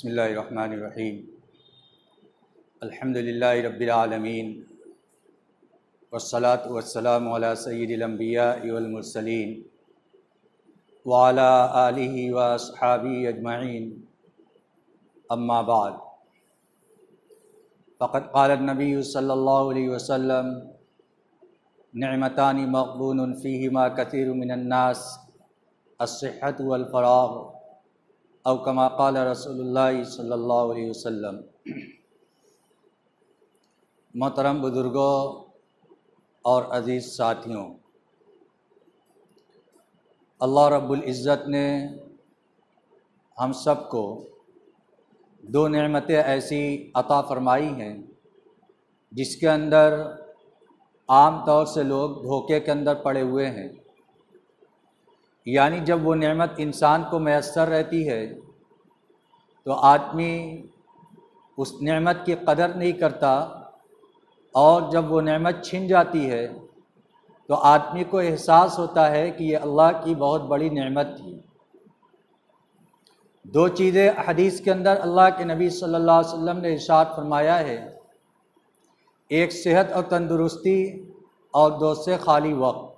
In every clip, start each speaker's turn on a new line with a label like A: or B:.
A: बसमीम अलहमदिल्ला रबालमीन वसलात वसलाम सैदम्बिया इवलमरसलिन वाला आलि व सहाबी अजमाइन अम्माबाद फ़कत नबी सल्ला वसम नमतानी मकबून फ़ीमा कतीर मिनन्नास असहत वलफ़राग अवकमा कल रसोल्ला सल्ला वसम मोहतरम बुज़ुर्गों और अज़ीज़ साथियों अल्लाह रब्बुल इज़्ज़त ने हम सब को दो नेमतें ऐसी अता फ़रमाई हैं जिसके अंदर आम तौर से लोग धोखे के अंदर पड़े हुए हैं यानी जब वो नेमत इंसान को मैसर रहती है तो आदमी उस नेमत की कदर नहीं करता और जब वो नेमत छिन जाती है तो आदमी को एहसास होता है कि ये अल्लाह की बहुत बड़ी नेमत थी दो चीज़ें हदीस के अंदर अल्लाह के नबी सल्लल्लाहु अलैहि वसल्लम ने इशाद फरमाया है एक सेहत और तंदुरुस्ती और दो से खाली वक्त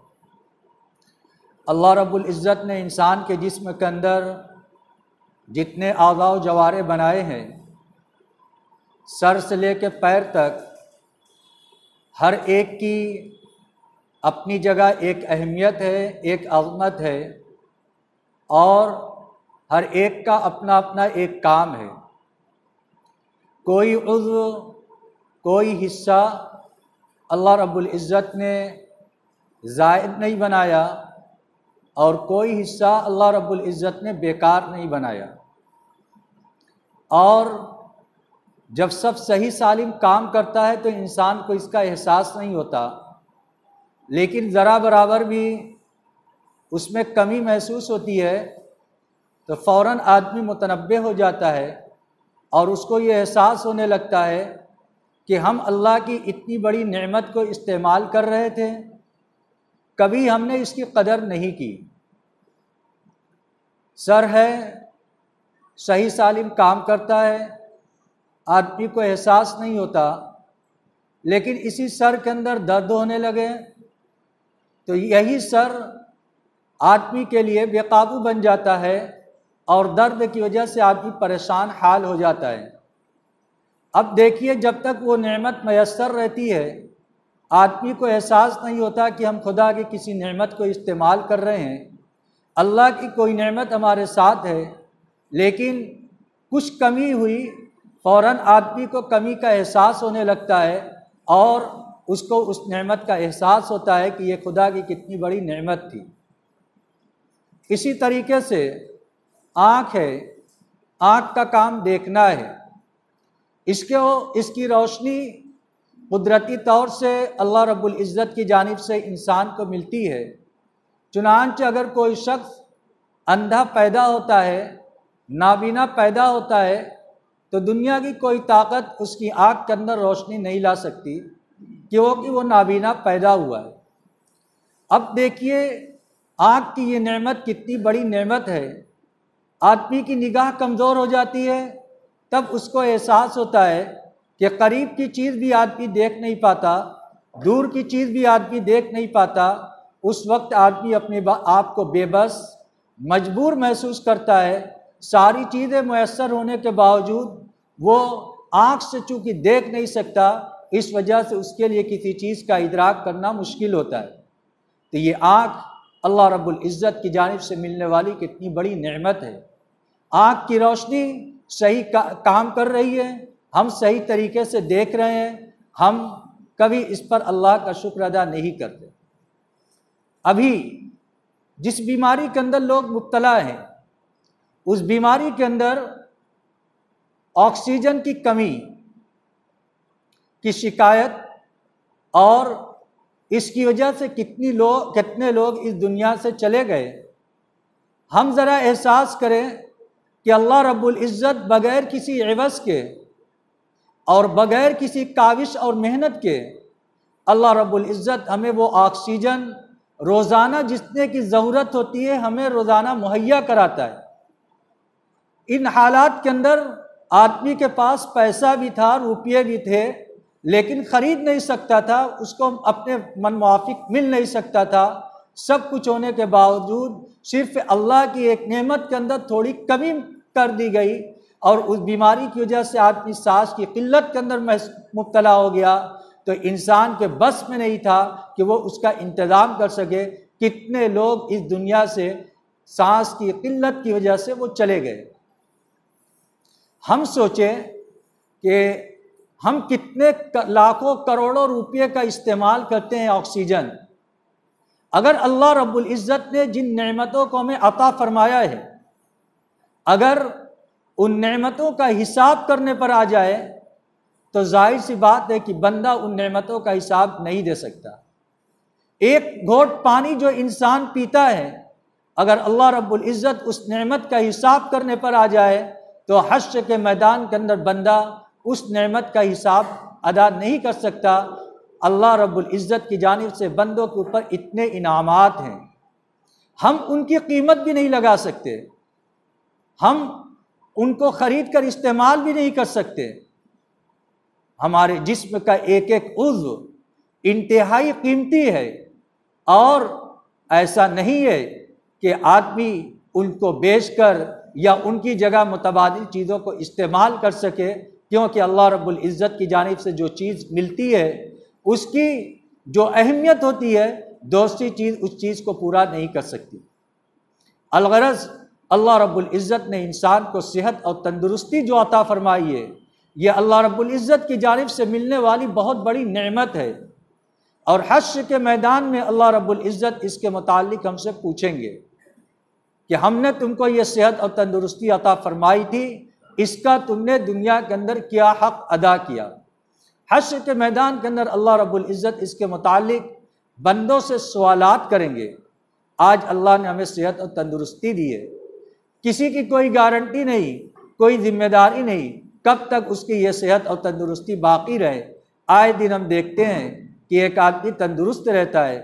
A: अल्लाह रब्बुल इज़्ज़त ने इंसान के जिस्म के अंदर जितने आज़ाव जवारे बनाए हैं सर से ले कर पैर तक हर एक की अपनी जगह एक अहमियत है एक अजमत है और हर एक का अपना अपना एक काम है कोई उज्व कोई हिस्सा अल्लाह रब्बुल इज़्ज़त ने जायद नहीं बनाया और कोई हिस्सा अल्लाह रब्बुल इज़्ज़त ने बेकार नहीं बनाया और जब सब सही सालिम काम करता है तो इंसान को इसका एहसास नहीं होता लेकिन ज़रा बराबर भी उसमें कमी महसूस होती है तो फ़ौर आदमी मुतनबे हो जाता है और उसको ये एहसास होने लगता है कि हम अल्लाह की इतनी बड़ी नेमत को इस्तेमाल कर रहे थे कभी हमने इसकी कदर नहीं की सर है सही सालिम काम करता है आदमी को एहसास नहीं होता लेकिन इसी सर के अंदर दर्द होने लगे तो यही सर आदमी के लिए बेकाबू बन जाता है और दर्द की वजह से आदमी परेशान हाल हो जाता है अब देखिए जब तक वो नेमत मैसर रहती है आदमी को एहसास नहीं होता कि हम खुदा की किसी नेमत को इस्तेमाल कर रहे हैं अल्लाह की कोई नेमत हमारे साथ है लेकिन कुछ कमी हुई फ़ौर आदमी को कमी का एहसास होने लगता है और उसको उस नेमत का एहसास होता है कि ये खुदा की कितनी बड़ी नेमत थी इसी तरीके से आँख है आँख का काम देखना है इसके इसकी रोशनी कुदरती तौर से अल्लाह रब्बुल इज़्ज़त की जानब से इंसान को मिलती है चुनाच अगर कोई शख्स अंधा पैदा होता है नाबीना पैदा होता है तो दुनिया की कोई ताकत उसकी आँख के अंदर रोशनी नहीं ला सकती क्योंकि वो नाबीना पैदा हुआ है अब देखिए आँख की ये नेमत कितनी बड़ी नेमत है आदमी की निगाह कमज़ोर हो जाती है तब उसको एहसास होता है कि करीब की चीज़ भी आदमी देख नहीं पाता दूर की चीज़ भी आदमी देख नहीं पाता उस वक्त आदमी अपने आप को बेबस मजबूर महसूस करता है सारी चीज़ें मैसर होने के बावजूद वो आँख से चूँकि देख नहीं सकता इस वजह से उसके लिए किसी चीज़ का इदराक करना मुश्किल होता है तो ये आँख अल्लाह रब्बुल इज़्ज़त की जानब से मिलने वाली कितनी बड़ी नेमत है आँख की रोशनी सही का, काम कर रही है हम सही तरीके से देख रहे हैं हम कभी इस पर अल्लाह का शुक्र अदा नहीं करते अभी जिस बीमारी के अंदर लोग मुबतला हैं उस बीमारी के अंदर ऑक्सीजन की कमी की शिकायत और इसकी वजह से कितनी लोग कितने लोग इस दुनिया से चले गए हम ज़रा एहसास करें कि अल्लाह रब्बुल इज़्ज़त बग़ैर किसी एवज़ के और बग़ैर किसी काविश और मेहनत के अल्लाह रब्बुल इज़्ज़त हमें वो ऑक्सीजन रोज़ाना जितने की ज़रूरत होती है हमें रोज़ाना मुहैया कराता है इन हालात के अंदर आदमी के पास पैसा भी था रुपये भी थे लेकिन ख़रीद नहीं सकता था उसको अपने मन मुआफिक मिल नहीं सकता था सब कुछ होने के बावजूद सिर्फ अल्लाह की एक नेमत के अंदर थोड़ी कमी कर दी गई और उस बीमारी की वजह से आदमी सांस की किल्लत के अंदर मुबतला हो गया तो इंसान के बस में नहीं था कि वो उसका इंतज़ाम कर सके कितने लोग इस दुनिया से सांस की किल्लत की वजह से वो चले गए हम सोचें कि हम कितने लाखों करोड़ों रुपये का इस्तेमाल करते हैं ऑक्सीजन अगर अल्लाह रब्बुल इज़्ज़त ने जिन नेमतों को हमें अता फरमाया है अगर उन नेमतों का हिसाब करने पर आ जाए तो जाहिर सी बात है कि बंदा उन नेमतों का हिसाब नहीं दे सकता एक घोट पानी जो इंसान पीता है अगर अल्लाह रब्बुल इज़्ज़त उस नेमत का हिसाब करने पर आ जाए तो हश्र के मैदान के अंदर बंदा उस नेमत का हिसाब अदा नहीं कर सकता अल्लाह रब्बुल इज़्ज़त की जानब से बंदों के ऊपर इतने इनामात हैं हम उनकी कीमत भी नहीं लगा सकते हम उनको ख़रीद कर इस्तेमाल भी नहीं कर सकते हमारे जिस्म का एक एक उज्व इंतहाई कीमती है और ऐसा नहीं है कि आदमी उनको बेचकर या उनकी जगह मुतबाद चीज़ों को इस्तेमाल कर सके क्योंकि अल्लाह रब्बुल इज़्ज़त की जानब से जो चीज़ मिलती है उसकी जो अहमियत होती है दूसरी चीज़ उस चीज़ को पूरा नहीं कर सकती अलगरज अल्लाह रब्बुल इज़्ज़त ने इंसान को सेहत और तंदुरुस्ती जो अता फरमाई है ये अल्लाह इज़्ज़त की जानब से मिलने वाली बहुत बड़ी नेमत है और हश्र के मैदान में अल्लाह इज़्ज़त इसके मतलब हमसे पूछेंगे कि हमने तुमको ये सेहत और तंदुरुस्ती अता फरमाई थी इसका तुमने दुनिया के अंदर क्या हक अदा किया हश्र के मैदान के अंदर अल्लाह रब्ज़त इसके मतलब बंदों से सवालत करेंगे आज अल्लाह ने हमें सेहत और तंदुरुस्ती दी है किसी की कोई गारंटी नहीं कोई जिम्मेदारी नहीं कब तक उसकी ये सेहत और तंदुरुस्ती बाकी रहे आए दिन हम देखते हैं कि एक आदमी तंदुरुस्त रहता है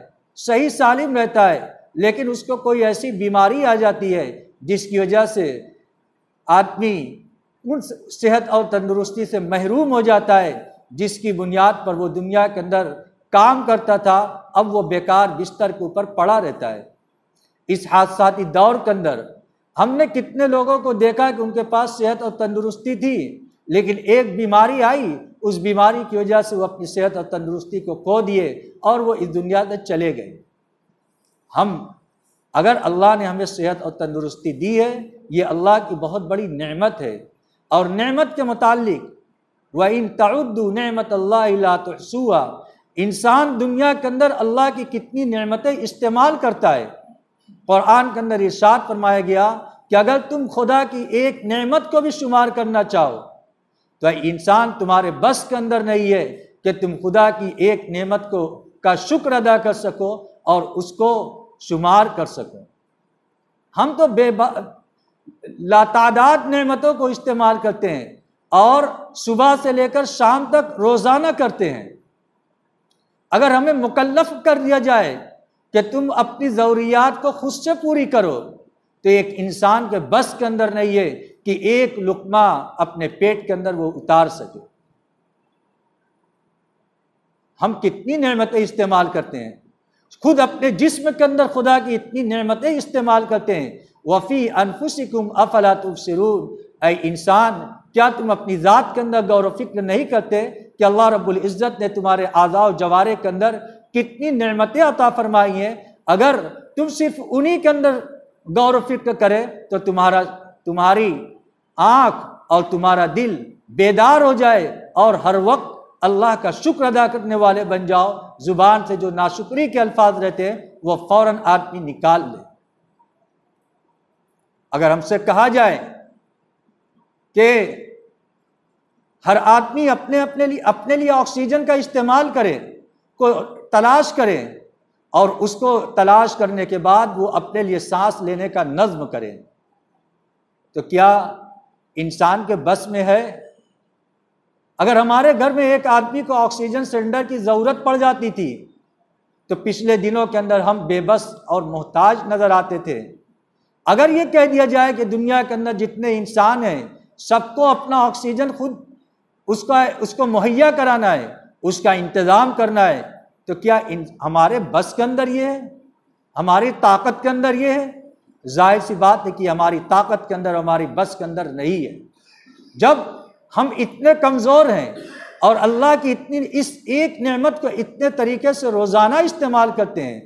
A: सही सालिम रहता है लेकिन उसको कोई ऐसी बीमारी आ जाती है जिसकी वजह से आदमी उन सेहत और तंदुरुस्ती से महरूम हो जाता है जिसकी बुनियाद पर वो दुनिया के अंदर काम करता था अब वो बेकार बिस्तर के ऊपर पड़ा रहता है इस हादसाती दौर के अंदर हमने कितने लोगों को देखा कि उनके पास सेहत और तंदुरुस्ती थी लेकिन एक बीमारी आई उस बीमारी की वजह से वो अपनी सेहत और तंदुरुस्ती को खो दिए और वो इस दुनिया से चले गए हम अगर अल्लाह ने हमें सेहत और तंदुरुस्ती दी है ये अल्लाह की बहुत बड़ी नेमत है और नेमत के मुतालिक व इन तउद्दू नमत अल्लासुआ इंसान दुनिया के अंदर अल्लाह की कितनी नेमतें इस्तेमाल करता है क़ुरान के अंदर इर्शाद फरमाया गया कि अगर तुम खुदा की एक नेमत को भी शुमार करना चाहो तो इंसान तुम्हारे बस के अंदर नहीं है कि तुम खुदा की एक नेमत को का शुक्र अदा कर सको और उसको शुमार कर सको हम तो बेबा लातादाद नेमतों को इस्तेमाल करते हैं और सुबह से लेकर शाम तक रोज़ाना करते हैं अगर हमें मुकल्लफ कर दिया जाए कि तुम अपनी ज़रूरियात को खुद से पूरी करो तो एक इंसान के बस के अंदर नहीं है कि एक लुकमा अपने पेट के अंदर वो उतार सके हम कितनी नमतें इस्तेमाल करते हैं खुद अपने जिस्म के अंदर खुदा की इतनी नमतें इस्तेमाल करते हैं वफ़ी अनफुसिकुम अफला तुबसरून ए इंसान क्या तुम अपनी ज़ात के अंदर गौर फिक्र नहीं करते कि अल्लाह रब्बुल इज़्ज़त ने तुम्हारे आज़ा जवारे के अंदर कितनी नमतें अता फरमाई हैं अगर तुम सिर्फ उन्हीं के अंदर गौर फिक्र करें तो तुम्हारा तुम्हारी आंख और तुम्हारा दिल बेदार हो जाए और हर वक्त अल्लाह का शुक्र अदा करने वाले बन जाओ ज़ुबान से जो नाशुक्री के अल्फाज रहते हैं वह फौरन आदमी निकाल ले अगर हमसे कहा जाए कि हर आदमी अपने अपने लिए अपने लिए ऑक्सीजन का इस्तेमाल करे को तलाश करे और उसको तलाश करने के बाद वो अपने लिए सांस लेने का नज्म करें तो क्या इंसान के बस में है अगर हमारे घर में एक आदमी को ऑक्सीजन सिलेंडर की ज़रूरत पड़ जाती थी तो पिछले दिनों के अंदर हम बेबस और मोहताज नज़र आते थे अगर ये कह दिया जाए कि दुनिया के अंदर जितने इंसान हैं सबको अपना ऑक्सीजन खुद उसका उसको मुहैया कराना है उसका इंतज़ाम करना है तो क्या इन, हमारे बस के अंदर ये है हमारी ताकत के अंदर ये है जाहिर सी बात है कि हमारी ताकत के अंदर हमारी बस के अंदर नहीं है जब हम इतने कमज़ोर हैं और अल्लाह की इतनी इस एक नेमत को इतने तरीके से रोज़ाना इस्तेमाल करते हैं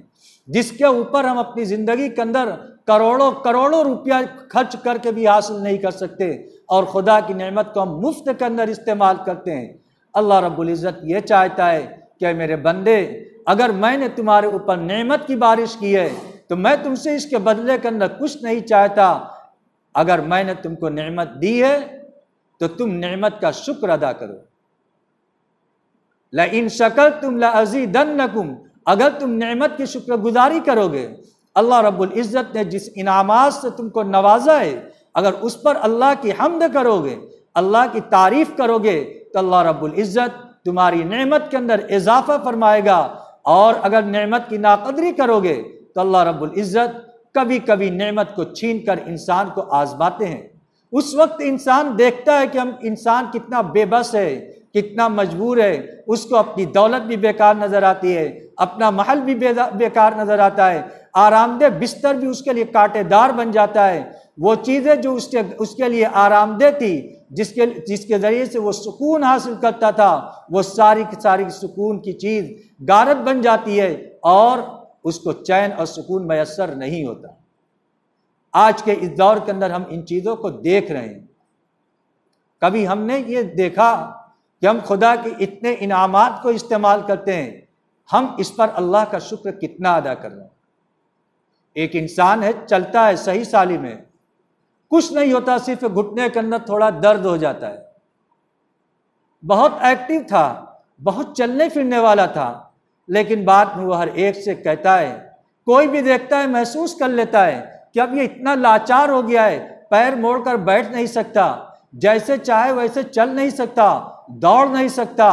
A: जिसके ऊपर हम अपनी ज़िंदगी के अंदर करोड़ों करोड़ों रुपया खर्च करके भी हासिल नहीं कर सकते और खुदा की नेमत को हम मुफ्त के अंदर इस्तेमाल करते हैं अल्लाह रबुल्ज़त ये चाहता है कि मेरे बंदे अगर मैंने तुम्हारे ऊपर नेमत की बारिश की है तो मैं तुमसे इसके बदले के अंदर कुछ नहीं चाहता अगर मैंने तुमको नेमत दी है तो तुम नेमत का शुक्र अदा करो ला इन शकल तुम ला दन नकुम अगर तुम नेमत की शुक्रगुजारी करोगे अल्लाह रब्बुल इज़्ज़त ने जिस इनामात से तुमको नवाजा है अगर उस पर अल्लाह की हमद करोगे अल्लाह की तारीफ करोगे तो अल्लाह रब्बुल इज़्ज़त तुम्हारी नेमत के अंदर इजाफा फरमाएगा और अगर नेमत की नाकदरी करोगे तो अल्लाह रब्बुल इज़्ज़त कभी कभी नेमत को छीन कर इंसान को आजमाते हैं उस वक्त इंसान देखता है कि हम इंसान कितना बेबस है कितना मजबूर है उसको अपनी दौलत भी बेकार नज़र आती है अपना महल भी बेकार नज़र आता है आरामदेह बिस्तर भी उसके लिए कांटेदार बन जाता है वो चीज़ें जो उसके उसके लिए आरामदेह थी जिसके जिसके ज़रिए से वो सुकून हासिल करता था वो सारी सारी सुकून की चीज़ गारत बन जाती है और उसको चैन और सुकून मैसर नहीं होता आज के इस दौर के अंदर हम इन चीज़ों को देख रहे हैं कभी हमने ये देखा कि हम खुदा के इतने इनाम को इस्तेमाल करते हैं हम इस पर अल्लाह का शुक्र कितना अदा कर रहे हैं एक इंसान है चलता है सही साली में कुछ नहीं होता सिर्फ घुटने के अंदर थोड़ा दर्द हो जाता है बहुत एक्टिव था बहुत चलने फिरने वाला था लेकिन बात में वो हर एक से कहता है कोई भी देखता है महसूस कर लेता है कि अब ये इतना लाचार हो गया है पैर मोड़कर बैठ नहीं सकता जैसे चाहे वैसे चल नहीं सकता दौड़ नहीं सकता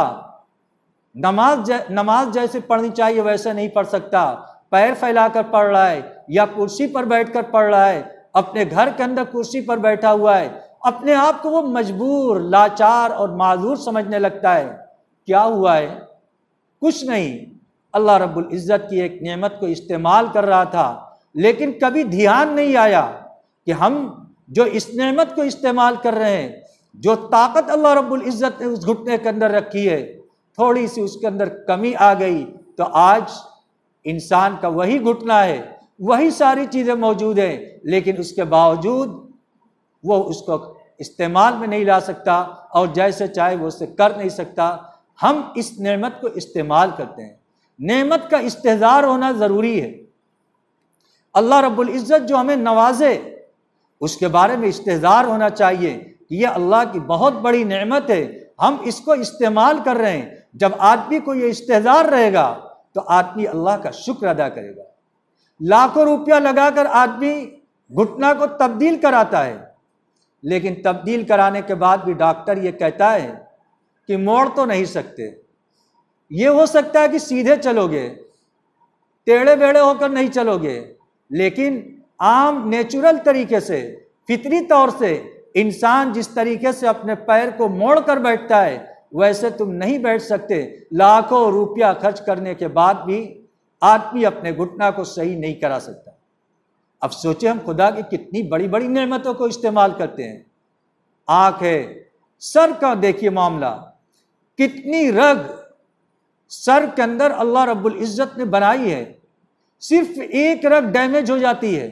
A: नमाज जै, नमाज जैसे पढ़नी चाहिए वैसे नहीं पढ़ सकता पैर फैलाकर पढ़ रहा है या कुर्सी पर बैठकर पढ़ रहा है अपने घर के अंदर कुर्सी पर बैठा हुआ है अपने आप को वो मजबूर लाचार और माजूर समझने लगता है क्या हुआ है कुछ नहीं अल्लाह रब्बुल इज़्ज़त की एक नेमत को इस्तेमाल कर रहा था लेकिन कभी ध्यान नहीं आया कि हम जो इस नेमत को इस्तेमाल कर रहे हैं जो ताकत अल्लाह रब्बुल इज़्ज़त ने उस घुटने के अंदर रखी है थोड़ी सी उसके अंदर कमी आ गई तो आज इंसान का वही घुटना है वही सारी चीज़ें मौजूद हैं लेकिन उसके बावजूद वो उसको इस्तेमाल में नहीं ला सकता और जैसे चाहे वो उसे कर नहीं सकता हम इस नेमत को इस्तेमाल करते हैं नेमत का इस्तेजार होना ज़रूरी है अल्लाह इज़्ज़त जो हमें नवाजे उसके बारे में इस्तेजार होना चाहिए कि यह अल्लाह की बहुत बड़ी नेमत है हम इसको इस्तेमाल कर रहे हैं जब आदमी को ये इस्तेजार रहेगा तो आदमी अल्लाह का शुक्र अदा करेगा लाखों रुपया लगाकर आदमी घुटना को तब्दील कराता है लेकिन तब्दील कराने के बाद भी डॉक्टर ये कहता है कि मोड़ तो नहीं सकते ये हो सकता है कि सीधे चलोगे टेढ़े बेढ़े होकर नहीं चलोगे लेकिन आम नेचुरल तरीके से फितरी तौर से इंसान जिस तरीके से अपने पैर को मोड़ कर बैठता है वैसे तुम नहीं बैठ सकते लाखों रुपया खर्च करने के बाद भी आदमी अपने घुटना को सही नहीं करा सकता अब सोचे हम खुदा की कितनी बड़ी बड़ी नेमतों को इस्तेमाल करते हैं आँख है सर का देखिए मामला कितनी रग सर के अंदर अल्लाह रब्बुल इज़्ज़त ने बनाई है सिर्फ एक रग डैमेज हो जाती है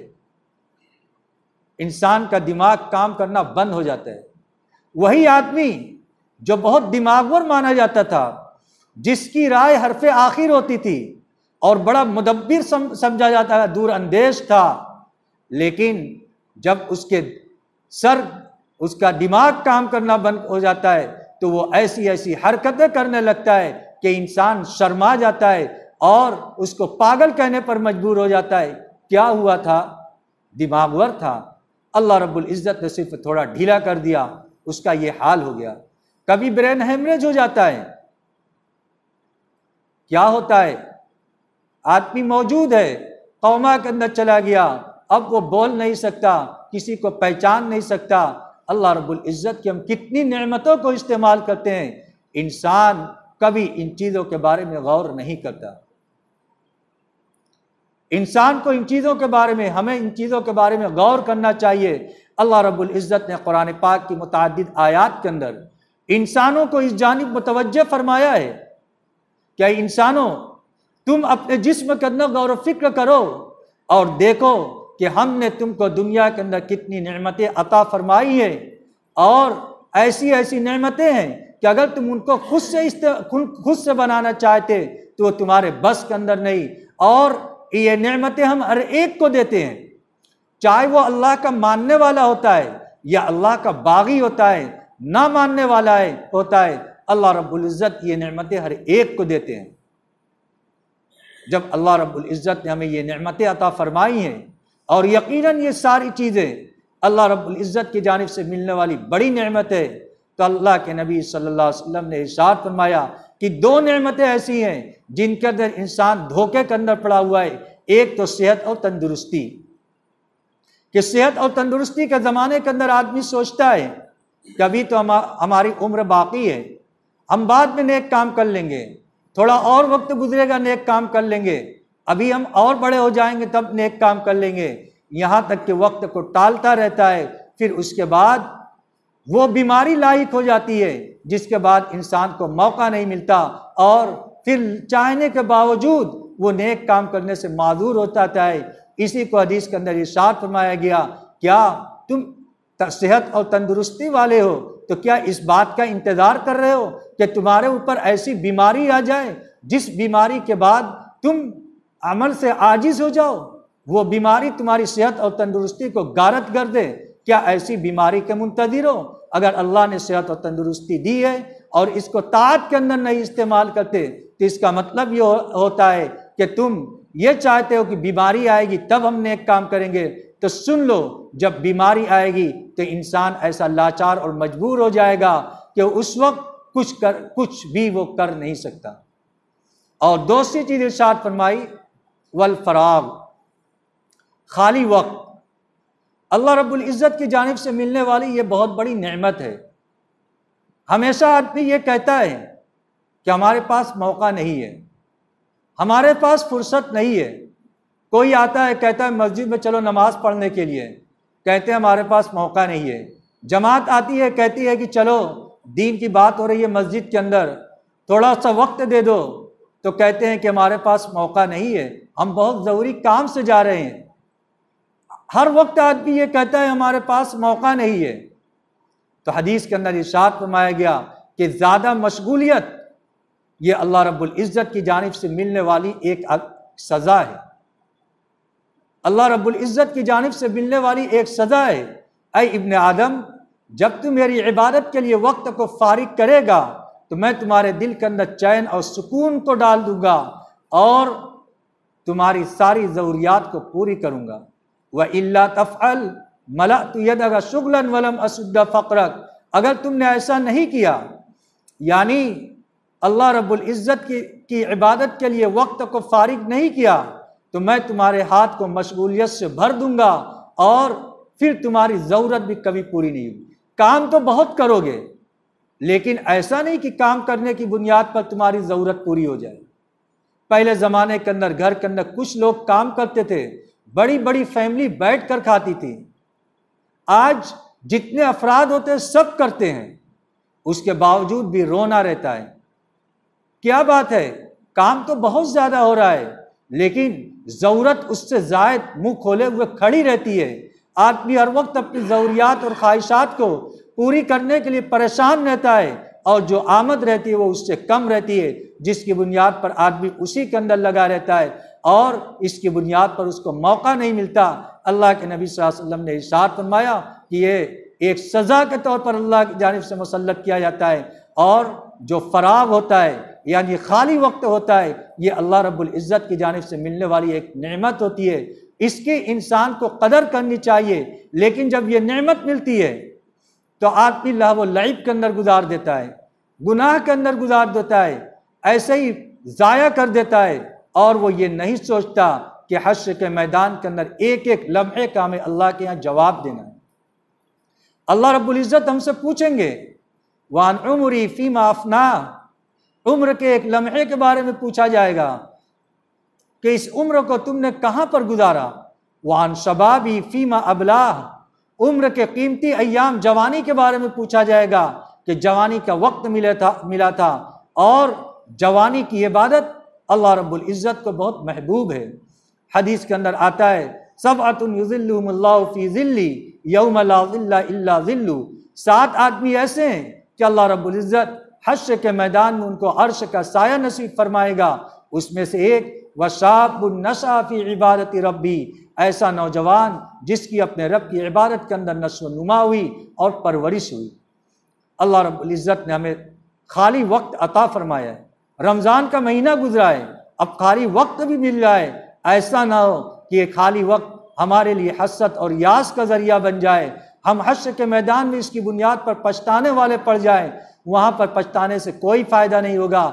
A: इंसान का दिमाग काम करना बंद हो जाता है वही आदमी जो बहुत दिमागवर माना जाता था जिसकी राय हरफे आखिर होती थी और बड़ा मुदब्बिर समझा जाता था दूर अंदेश था लेकिन जब उसके सर उसका दिमाग काम करना बंद हो जाता है तो वो ऐसी ऐसी हरकतें करने लगता है कि इंसान शर्मा जाता है और उसको पागल कहने पर मजबूर हो जाता है क्या हुआ था दिमागवर था अल्लाह रब्बुल इज़्ज़त ने सिर्फ थोड़ा ढीला कर दिया उसका ये हाल हो गया कभी ब्रेन हेमरेज हो जाता है क्या होता है आदमी मौजूद है कौमा के अंदर चला गया अब वो बोल नहीं सकता किसी को पहचान नहीं सकता अल्लाह रब्बुल इज़्ज़त की हम कितनी नेमतों को इस्तेमाल करते हैं इंसान कभी इन चीज़ों के बारे में गौर नहीं करता इंसान को इन चीज़ों के बारे में हमें इन चीज़ों के बारे में गौर करना चाहिए अल्लाह रब्बुल इज़्ज़त ने कुरान पाक की मुतद आयात के अंदर इंसानों को इस जानब मुतवजह फरमाया है क्या इंसानों तुम अपने जिस्म के अंदर गौर फिक्र करो और देखो कि हमने तुमको दुनिया के अंदर कितनी नमतें अता फरमाई है और ऐसी ऐसी नमतें हैं कि अगर तुम उनको खुद से इस खुद से बनाना चाहते तो वो तुम्हारे बस के अंदर नहीं और ये नमतें हम हर एक को देते हैं चाहे वो अल्लाह का मानने वाला होता है या अल्लाह का बागी होता है ना मानने वाला है होता है अल्लाह रब्बुल इज़्ज़त ये नमतें हर एक को देते हैं जब अल्लाह रब्बुल इज़्ज़त ने हमें ये नमतें अता फरमाई हैं और यकीनन ये सारी चीज़ें अल्लाह रब्बुल इज़्ज़त की जानब से मिलने वाली बड़ी नमत है तो अल्लाह के नबी सल्लल्लाहु अलैहि वसल्लम ने इशार फरमाया कि दो नियमतें ऐसी हैं जिनके अंदर इंसान धोखे के अंदर पड़ा हुआ है एक तो सेहत और तंदुरुस्ती कि सेहत और तंदुरुस्ती के ज़माने के अंदर आदमी सोचता है कि अभी तो हमारी उम्र बाकी है हम बाद में नेक काम कर लेंगे थोड़ा और वक्त गुजरेगा नेक काम कर लेंगे अभी हम और बड़े हो जाएंगे तब नेक काम कर लेंगे यहाँ तक कि वक्त को टालता रहता है फिर उसके बाद वो बीमारी लाइक हो जाती है जिसके बाद इंसान को मौका नहीं मिलता और फिर चाहने के बावजूद वो नेक काम करने से माजूर होता था इसी को हदीस के अंदर इशार फरमाया गया क्या तुम सेहत और तंदुरुस्ती वाले हो तो क्या इस बात का इंतज़ार कर रहे हो कि तुम्हारे ऊपर ऐसी बीमारी आ जाए जिस बीमारी के बाद तुम अमल से आजिज़ हो जाओ वो बीमारी तुम्हारी सेहत और तंदुरुस्ती को गारत कर दे क्या ऐसी बीमारी के मुंतजर हो अगर अल्लाह ने सेहत और तंदुरुस्ती दी है और इसको तात के अंदर नहीं इस्तेमाल करते तो इसका मतलब ये हो, होता है कि तुम ये चाहते हो कि बीमारी आएगी तब हम नेक काम करेंगे तो सुन लो जब बीमारी आएगी तो इंसान ऐसा लाचार और मजबूर हो जाएगा कि उस वक्त कुछ कर कुछ भी वो कर नहीं सकता और दूसरी चीज़ इर्शाद फरमाई वल फराग खाली वक्त अल्लाह रब्बुल इज़्ज़त की जानब से मिलने वाली ये बहुत बड़ी नेमत है हमेशा आदमी ये कहता है कि हमारे पास मौका नहीं है हमारे पास फुर्सत नहीं है कोई आता है कहता है मस्जिद में चलो नमाज पढ़ने के लिए कहते हैं हमारे पास मौका नहीं है जमात आती है कहती है कि चलो दीन की बात हो रही है मस्जिद के अंदर थोड़ा सा वक्त दे दो तो कहते हैं कि हमारे पास मौका नहीं है हम बहुत ज़रूरी काम से जा रहे हैं हर वक्त आदमी ये कहता है हमारे पास मौका नहीं है तो हदीस के अंदर इशात फरमाया गया कि ज़्यादा मशगूलियत ये अल्लाह रब्बुल इज़्ज़त की जानब से मिलने वाली एक सज़ा है अल्लाह रब्बुल इज़्ज़त की जानब से मिलने वाली एक सज़ा है अय इब्न आदम जब तू मेरी इबादत के लिए वक्त को फारिग करेगा तो मैं तुम्हारे दिल के अंदर चैन और सुकून को डाल दूंगा और तुम्हारी सारी ज़रूरियात को पूरी करूंगा व इल्ला तफअल मला अगर शुगलन वलम असुद्दा फ़क्रक अगर तुमने ऐसा नहीं किया यानी अल्लाह रब्बुल इज़्ज़त की, की इबादत के लिए वक्त को फारिग नहीं किया तो मैं तुम्हारे हाथ को मशगूलियत से भर दूंगा और फिर तुम्हारी ज़रूरत भी कभी पूरी नहीं होगी काम तो बहुत करोगे लेकिन ऐसा नहीं कि काम करने की बुनियाद पर तुम्हारी ज़रूरत पूरी हो जाए पहले ज़माने के अंदर घर के अंदर कुछ लोग काम करते थे बड़ी बड़ी फैमिली बैठ कर खाती थी आज जितने अफराद होते हैं सब करते हैं उसके बावजूद भी रोना रहता है क्या बात है काम तो बहुत ज़्यादा हो रहा है लेकिन ज़रूरत उससे जायद मुंह खोले हुए खड़ी रहती है आदमी हर वक्त अपनी ज़रूरियात और ख्वाहिशात को पूरी करने के लिए परेशान रहता है और जो आमद रहती है वो उससे कम रहती है जिसकी बुनियाद पर आदमी उसी के अंदर लगा रहता है और इसकी बुनियाद पर उसको मौका नहीं मिलता अल्लाह के नबी वसल्लम ने इशार फरमाया कि ये एक सज़ा के तौर पर अल्लाह की जानब से मुसलत किया जाता है और जो फराग होता है यानी खाली वक्त होता है ये अल्लाह रब्बुल इज़्ज़त की जानब से मिलने वाली एक नमत होती है इसके इंसान को कदर करनी चाहिए लेकिन जब यह नमत मिलती है तो आपकी लाभ लाइफ के अंदर गुजार देता है गुनाह के अंदर गुजार देता है ऐसे ही ज़ाया कर देता है और वो ये नहीं सोचता कि हश्र के मैदान के अंदर एक एक लम्हे का हमें अल्लाह के यहाँ जवाब देना है अल्लाह रबुल्जत हमसे पूछेंगे वान उम्री फ़ी माफना उम्र के एक लम्हे के बारे में पूछा जाएगा कि इस उम्र को तुमने कहाँ पर गुजारा वान शबाबी फ़ीमा अबलाह उम्र के कीमती अयाम जवानी के बारे में पूछा जाएगा कि जवानी का वक्त मिला था मिला था और जवानी की इबादत अल्लाह रब्बुल इज़्ज़त को बहुत महबूब है हदीस के अंदर आता है सब अतुल्लाफ़ी यौमल्लाजिल्लू सात आदमी ऐसे हैं कि अल्लाह रब्बुल इज़्ज़त हश्र के मैदान में उनको अर्श का साया नसीब फरमाएगा उसमें से एक व वशाबुलनशाफ़ी इबादत रबी ऐसा नौजवान जिसकी अपने रब की इबादत के अंदर नशो नुमा हुई और परवरिश हुई अल्लाह रब्ज़त ने हमें खाली वक्त अता फरमाया है रमज़ान का महीना गुजरा है अब खाली वक्त भी मिल जाए ऐसा ना हो कि ये खाली वक्त हमारे लिए हसरत और यास का ज़रिया बन जाए हम हश्र के मैदान में इसकी बुनियाद पर पछताने वाले पड़ जाएं वहाँ पर पछताने से कोई फ़ायदा नहीं होगा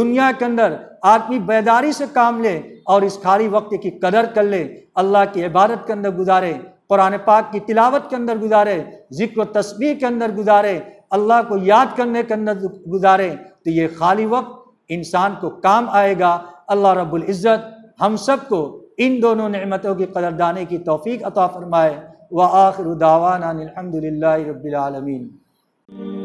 A: दुनिया के अंदर आदमी बेदारी से काम ले और इस खाली वक्त की कदर कर ले अल्लाह की इबादत के अंदर गुजारे कुरान पाक की तिलावत के अंदर गुजारे जिक्र तस्वीर के अंदर गुजारे अल्लाह को याद करने के अंदर गुजारे तो ये खाली वक्त इंसान को काम आएगा अल्लाह रब्बुल इज़्ज़त हम सब को इन दोनों नेमतों की कदरदानी की तोफ़ी अता फ़रमाए व आखिर दावाना अलहमदिल्ला रबीआलमीन